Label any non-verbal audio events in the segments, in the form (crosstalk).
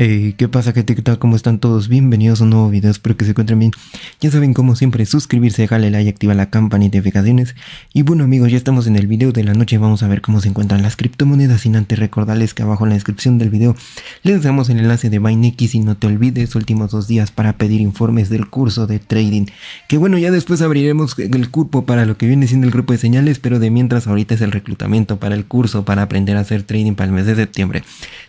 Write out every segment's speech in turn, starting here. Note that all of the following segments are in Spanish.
Hey, eh, ¿Qué pasa ¿Qué tal? ¿Cómo están todos? Bienvenidos a un nuevo video, espero que se encuentren bien. Ya saben como siempre, suscribirse, dejarle like, activar la campanita de notificaciones. Y bueno amigos, ya estamos en el video de la noche, vamos a ver cómo se encuentran las criptomonedas. Sin antes recordarles que abajo en la descripción del video les damos el enlace de BineX y no te olvides, últimos dos días para pedir informes del curso de trading. Que bueno, ya después abriremos el cupo para lo que viene siendo el grupo de señales, pero de mientras ahorita es el reclutamiento para el curso para aprender a hacer trading para el mes de septiembre.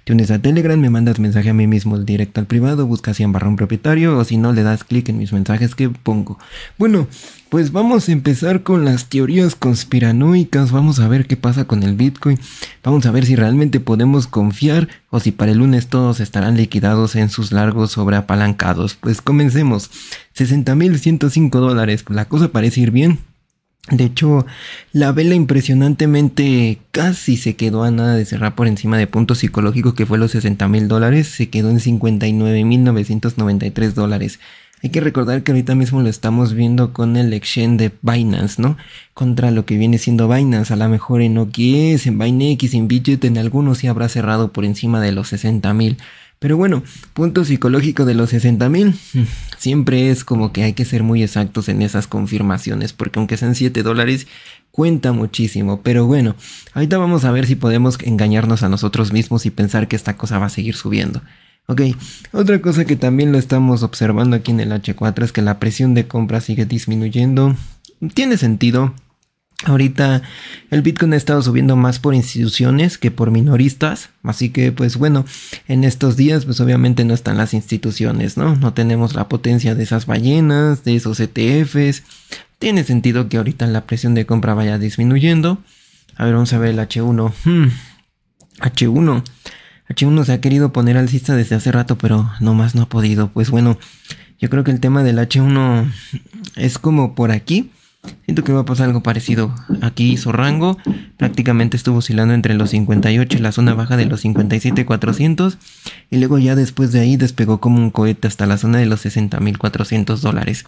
Te unes a Telegram, me mandas mensaje a mí mismo directo al privado, buscas en barrón propietario o si no le das clic en mis mensajes que pongo. Bueno, pues vamos a empezar con las teorías conspiranoicas, vamos a ver qué pasa con el Bitcoin, vamos a ver si realmente podemos confiar o si para el lunes todos estarán liquidados en sus largos sobreapalancados. Pues comencemos. 60.105 dólares, la cosa parece ir bien de hecho, la vela impresionantemente casi se quedó a nada de cerrar por encima de puntos psicológicos que fue los 60 mil dólares, se quedó en 59 mil 993 dólares. Hay que recordar que ahorita mismo lo estamos viendo con el exchange de Binance, ¿no? Contra lo que viene siendo Binance, a lo mejor en OKS, en X, en Bidget, en algunos sí habrá cerrado por encima de los 60 mil. Pero bueno, punto psicológico de los 60 mil. Siempre es como que hay que ser muy exactos en esas confirmaciones, porque aunque sean 7 dólares, cuenta muchísimo. Pero bueno, ahorita vamos a ver si podemos engañarnos a nosotros mismos y pensar que esta cosa va a seguir subiendo. Ok, otra cosa que también lo estamos observando aquí en el H4 es que la presión de compra sigue disminuyendo. Tiene sentido, Ahorita el Bitcoin ha estado subiendo más por instituciones que por minoristas, así que pues bueno, en estos días pues obviamente no están las instituciones, ¿no? No tenemos la potencia de esas ballenas, de esos ETFs. Tiene sentido que ahorita la presión de compra vaya disminuyendo. A ver, vamos a ver el H1. H1. H1 se ha querido poner alcista desde hace rato, pero nomás no ha podido. Pues bueno, yo creo que el tema del H1 es como por aquí Siento que va a pasar algo parecido. Aquí hizo rango, prácticamente estuvo oscilando entre los 58 y la zona baja de los 57.400 y luego ya después de ahí despegó como un cohete hasta la zona de los 60.400 dólares.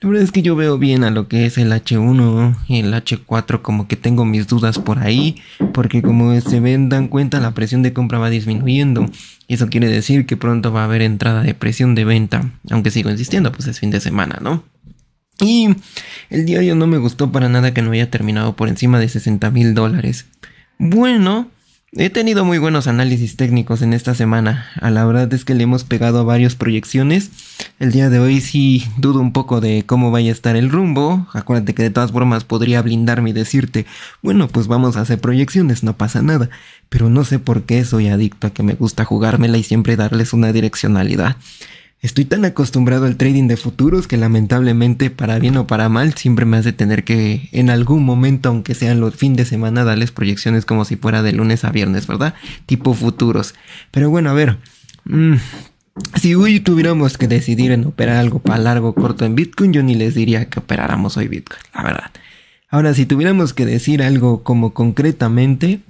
La verdad es que yo veo bien a lo que es el H1 y el H4, como que tengo mis dudas por ahí, porque como se ven, dan cuenta, la presión de compra va disminuyendo. Y eso quiere decir que pronto va a haber entrada de presión de venta, aunque sigo insistiendo, pues es fin de semana, ¿no? Y el día hoy no me gustó para nada que no haya terminado por encima de 60 mil dólares. Bueno, he tenido muy buenos análisis técnicos en esta semana. A la verdad es que le hemos pegado a varias proyecciones. El día de hoy sí dudo un poco de cómo vaya a estar el rumbo. Acuérdate que de todas formas podría blindarme y decirte, bueno, pues vamos a hacer proyecciones, no pasa nada. Pero no sé por qué soy adicto a que me gusta jugármela y siempre darles una direccionalidad. Estoy tan acostumbrado al trading de futuros que lamentablemente, para bien o para mal, siempre me hace tener que en algún momento, aunque sean los fines de semana, darles proyecciones como si fuera de lunes a viernes, ¿verdad? Tipo futuros. Pero bueno, a ver. Mm, si hoy tuviéramos que decidir en operar algo para largo o corto en Bitcoin, yo ni les diría que operáramos hoy Bitcoin, la verdad. Ahora, si tuviéramos que decir algo como concretamente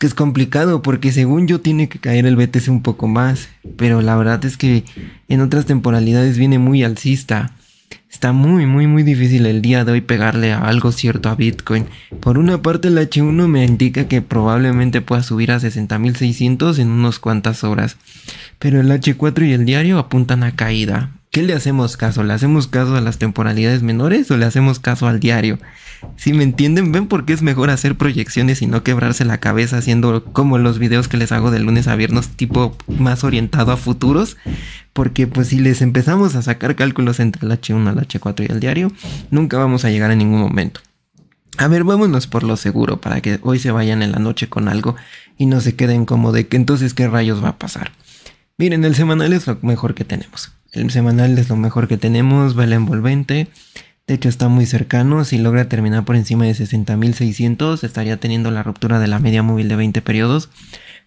que es complicado porque según yo tiene que caer el BTC un poco más, pero la verdad es que en otras temporalidades viene muy alcista. Está muy, muy, muy difícil el día de hoy pegarle algo cierto a Bitcoin. Por una parte, el H1 me indica que probablemente pueda subir a 60.600 en unas cuantas horas. Pero el H4 y el diario apuntan a caída. ¿qué le hacemos caso? ¿Le hacemos caso a las temporalidades menores o le hacemos caso al diario? Si me entienden, ven por qué es mejor hacer proyecciones y no quebrarse la cabeza haciendo como los videos que les hago de lunes a viernes, tipo más orientado a futuros. Porque pues si les empezamos a sacar cálculos entre el H1 el H4 y el diario, nunca vamos a llegar a ningún momento. A ver, vámonos por lo seguro para que hoy se vayan en la noche con algo y no se queden como de que entonces qué rayos va a pasar. Miren, el semanal es lo mejor que tenemos. El semanal es lo mejor que tenemos, vale envolvente. De hecho está muy cercano, si logra terminar por encima de 60.600 estaría teniendo la ruptura de la media móvil de 20 periodos,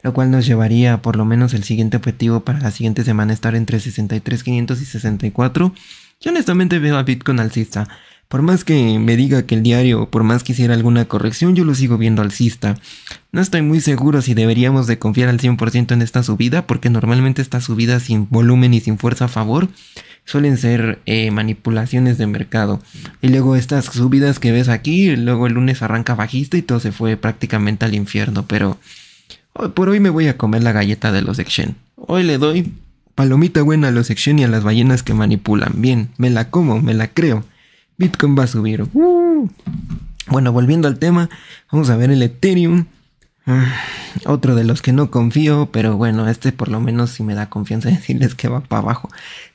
lo cual nos llevaría por lo menos el siguiente objetivo para la siguiente semana estar entre 63.500 y 64. Yo honestamente veo a Bitcoin alcista. Por más que me diga que el diario, por más que hiciera alguna corrección, yo lo sigo viendo alcista. No estoy muy seguro si deberíamos de confiar al 100% en esta subida, porque normalmente estas subidas sin volumen y sin fuerza a favor suelen ser eh, manipulaciones de mercado. Y luego estas subidas que ves aquí, luego el lunes arranca bajista y todo se fue prácticamente al infierno, pero... por hoy me voy a comer la galleta de los Exchange. Hoy le doy palomita buena a los Exchange y a las ballenas que manipulan. Bien, me la como, me la creo. Bitcoin va a subir. Uh. Bueno, volviendo al tema, vamos a ver el Ethereum. Ah, otro de los que no confío, pero bueno, este por lo menos sí me da confianza (laughs) decirles que va para abajo.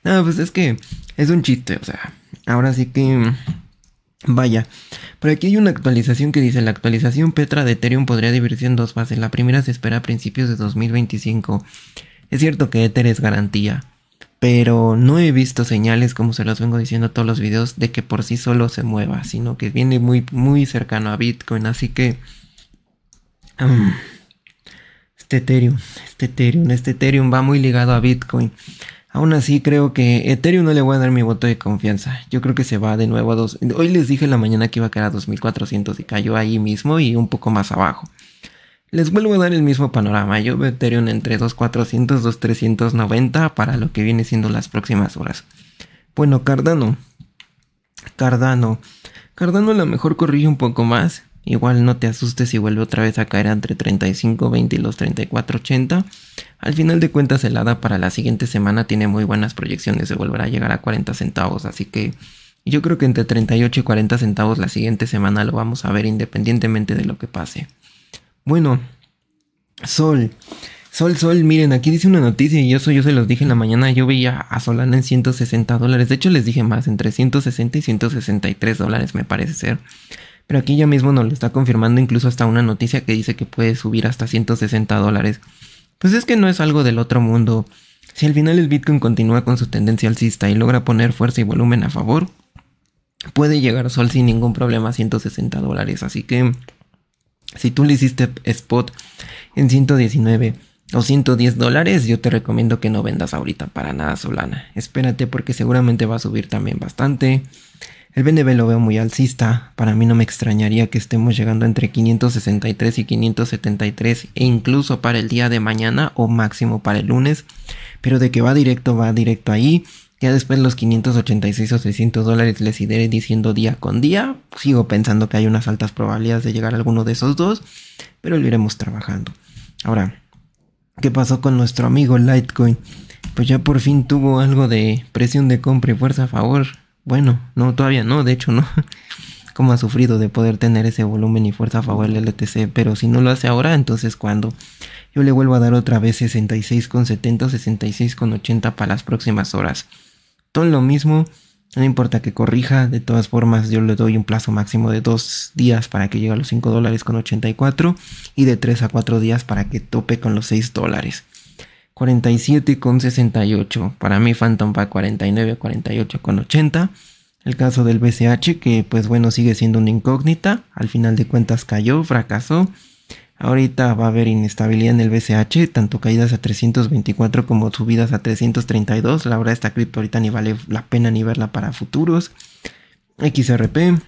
No, pues es que es un chiste, o sea, ahora sí que... Vaya, por aquí hay una actualización que dice, la actualización Petra de Ethereum podría dividirse en dos fases. La primera se espera a principios de 2025. Es cierto que Ether es garantía, pero no he visto señales, como se los vengo diciendo todos los videos, de que por sí solo se mueva, sino que viene muy, muy cercano a Bitcoin, así que... este Ethereum, este Ethereum, este Ethereum va muy ligado a Bitcoin. Aún así creo que Ethereum no le voy a dar mi voto de confianza. Yo creo que se va de nuevo a dos. Hoy les dije en la mañana que iba a caer a 2400 y cayó ahí mismo y un poco más abajo. Les vuelvo a dar el mismo panorama. Yo veo Ethereum entre 2400 2390 para lo que viene siendo las próximas horas. Bueno, Cardano. Cardano. Cardano a lo mejor corrige un poco más. Igual no te asustes si vuelve otra vez a caer entre 35.20 y los 34.80. Al final de cuentas el ADA para la siguiente semana tiene muy buenas proyecciones de volver a llegar a 40 centavos. Así que yo creo que entre 38 y 40 centavos la siguiente semana lo vamos a ver independientemente de lo que pase. Bueno, Sol. Sol, Sol, miren, aquí dice una noticia y eso yo se los dije en la mañana. Yo veía a Solana en 160 dólares. De hecho, les dije más, entre 160 y 163 dólares me parece ser. Pero aquí ya mismo nos lo está confirmando incluso hasta una noticia que dice que puede subir hasta 160 dólares. Pues es que no es algo del otro mundo. Si al final el Bitcoin continúa con su tendencia alcista y logra poner fuerza y volumen a favor, puede llegar Sol sin ningún problema a 160 dólares. Así que si tú le hiciste spot en 119 o 110 dólares, yo te recomiendo que no vendas ahorita para nada Solana. Espérate porque seguramente va a subir también bastante. El BNB lo veo muy alcista, para mí no me extrañaría que estemos llegando entre 563 y 573 e incluso para el día de mañana o máximo para el lunes, pero de que va directo, va directo ahí. Ya después los 586 o 600 dólares les iré diciendo día con día. Sigo pensando que hay unas altas probabilidades de llegar a alguno de esos dos, pero lo iremos trabajando. Ahora, ¿qué pasó con nuestro amigo Litecoin? Pues ya por fin tuvo algo de presión de compra y fuerza a favor. Bueno, no, todavía no, de hecho no. (laughs) Cómo ha sufrido de poder tener ese volumen y fuerza a favor del LTC, pero si no lo hace ahora, entonces cuando yo le vuelvo a dar otra vez 66,70 66,80 para las próximas horas todo lo mismo. No importa que corrija, de todas formas yo le doy un plazo máximo de dos días para que llegue a los 5 dólares con 84 y de 3 a 4 días para que tope con los 6 dólares. 47 con 68, para mí Phantom va 49, 48 con 80. El caso del BCH que pues bueno sigue siendo una incógnita, al final de cuentas cayó, fracasó Ahorita va a haber inestabilidad en el BCH, tanto caídas a 324 como subidas a 332. La verdad esta cripto ahorita ni vale la pena ni verla para futuros. XRP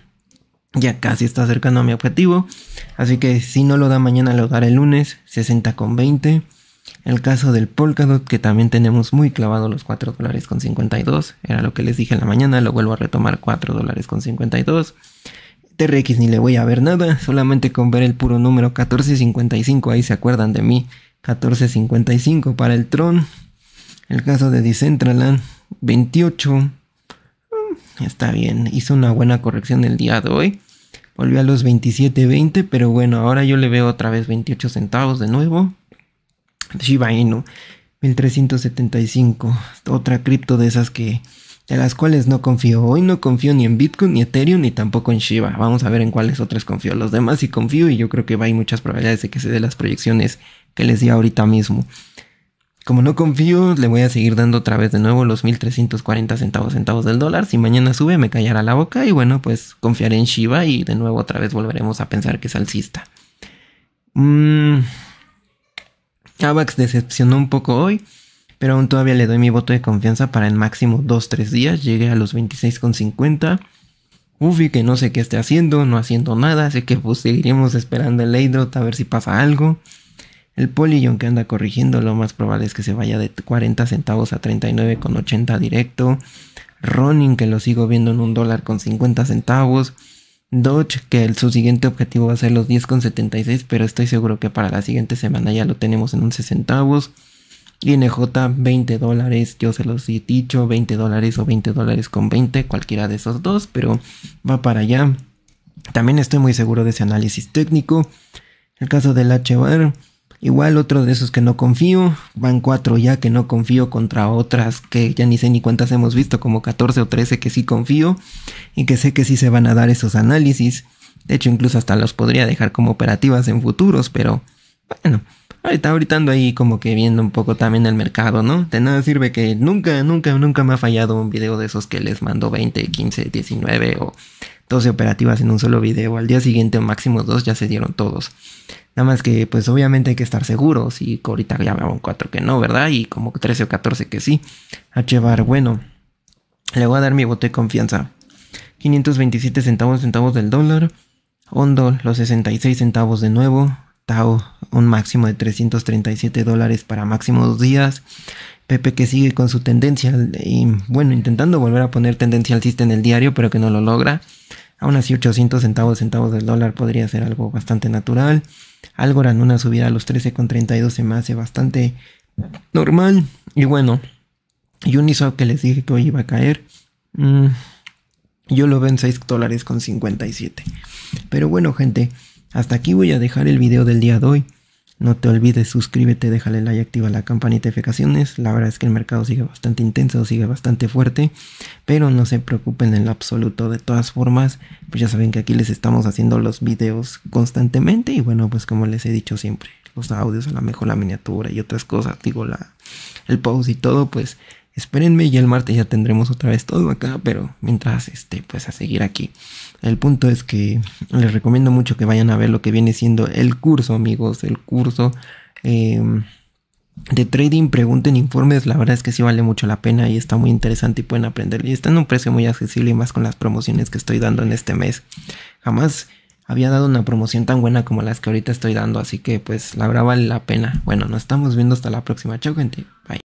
ya casi está acercando a mi objetivo. Así que si no lo da mañana, lo daré el lunes, 60 con 20. El caso del Polkadot, que también tenemos muy clavado los 4 dólares con 52. Era lo que les dije en la mañana, lo vuelvo a retomar 4 dólares con 52. TRX ni le voy a ver nada, solamente con ver el puro número 1455, ahí se acuerdan de mí. 1455 para el Tron. El caso de Decentraland, 28. Mm, está bien, hizo una buena corrección el día de hoy. Volvió a los 27.20, pero bueno, ahora yo le veo otra vez 28 centavos de nuevo. Shiba Inu, 1375. Otra cripto de esas que de las cuales no confío. Hoy no confío ni en Bitcoin, ni Ethereum, ni tampoco en Shiba. Vamos a ver en cuáles otras confío. Los demás sí confío y yo creo que hay muchas probabilidades de que se dé las proyecciones que les di ahorita mismo. Como no confío, le voy a seguir dando otra vez de nuevo los 1340 centavos centavos del dólar. Si mañana sube, me callará la boca y bueno, pues confiaré en Shiba y de nuevo otra vez volveremos a pensar que es alcista. Mmm. AVAX decepcionó un poco hoy pero aún todavía le doy mi voto de confianza para en máximo 2-3 días Llegué a los 26,50. uffy que no sé qué esté haciendo, no haciendo nada, así que pues seguiremos esperando el Eidrot a ver si pasa algo. El Polygon que anda corrigiendo, lo más probable es que se vaya de 40 centavos a 39,80 directo. Ronin que lo sigo viendo en un dólar con 50 centavos. Dodge que el, su siguiente objetivo va a ser los 10,76, pero estoy seguro que para la siguiente semana ya lo tenemos en 11 centavos. INJ 20 dólares, yo se los he dicho, 20 dólares o 20 dólares con 20, cualquiera de esos dos, pero va para allá. También estoy muy seguro de ese análisis técnico. El caso del HBAR, igual otro de esos que no confío, van 4 ya que no confío contra otras que ya ni sé ni cuántas hemos visto, como 14 o 13 que sí confío y que sé que sí se van a dar esos análisis. De hecho, incluso hasta los podría dejar como operativas en futuros, pero bueno, Está ahorita ando ahí como que viendo un poco también el mercado, ¿no? De nada sirve que nunca, nunca, nunca me ha fallado un video de esos que les mando 20, 15, 19 o 12 operativas en un solo video. Al día siguiente o máximo dos ya se dieron todos. Nada más que pues obviamente hay que estar seguros y ahorita ya veo un 4 que no, ¿verdad? Y como 13 o 14 que sí. A ah, llevar, bueno, le voy a dar mi voto de confianza. 527 centavos centavos del dólar. Hondo los 66 centavos de nuevo. Tau un máximo de 337 dólares para máximo dos días. Pepe que sigue con su tendencia y bueno, intentando volver a poner tendencia alcista en el diario, pero que no lo logra. Aún así 800 centavos centavos del dólar podría ser algo bastante natural. Algorand una subida a los 13,32 se me hace bastante normal. Y bueno, Uniswap que les dije que hoy iba a caer. Mm, yo lo ven 6 dólares con 57. Pero bueno, gente. Hasta aquí voy a dejar el video del día de hoy. No te olvides, suscríbete, déjale like, activa la campanita de notificaciones. La verdad es que el mercado sigue bastante intenso, sigue bastante fuerte, pero no se preocupen en lo absoluto. De todas formas, pues ya saben que aquí les estamos haciendo los videos constantemente y bueno, pues como les he dicho siempre, los audios, a lo mejor la miniatura y otras cosas, digo, la, el post y todo, pues espérenme, y el martes ya tendremos otra vez todo acá, pero mientras, este, pues a seguir aquí. El punto es que les recomiendo mucho que vayan a ver lo que viene siendo el curso, amigos, el curso. Em, de trading, pregunten informes, la verdad es que sí vale mucho la pena y está muy interesante y pueden aprender. Y está en un precio muy accesible y más con las promociones que estoy dando en este mes. Jamás había dado una promoción tan buena como las que ahorita estoy dando, así que pues la verdad vale la pena. Bueno, nos estamos viendo hasta la próxima. Chao gente, bye.